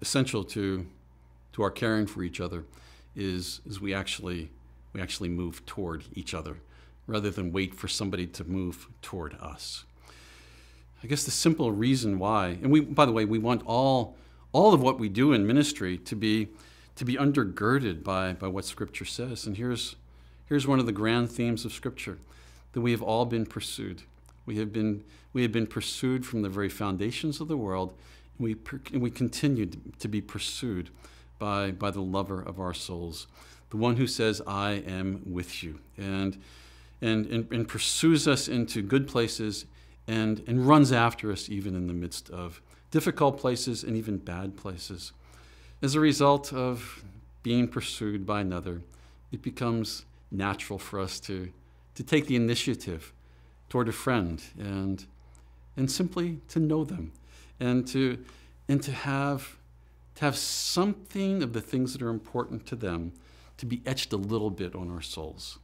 essential to to our caring for each other is is we actually we actually move toward each other rather than wait for somebody to move toward us. I guess the simple reason why, and we by the way, we want all all of what we do in ministry to be to be undergirded by by what scripture says. And here's here's one of the grand themes of scripture that we have all been pursued. We have been we have been pursued from the very foundations of the world we, per, we continue to be pursued by, by the lover of our souls, the one who says, I am with you, and, and, and, and pursues us into good places and, and runs after us even in the midst of difficult places and even bad places. As a result of being pursued by another, it becomes natural for us to, to take the initiative toward a friend and, and simply to know them and to, and to have to have something of the things that are important to them to be etched a little bit on our souls.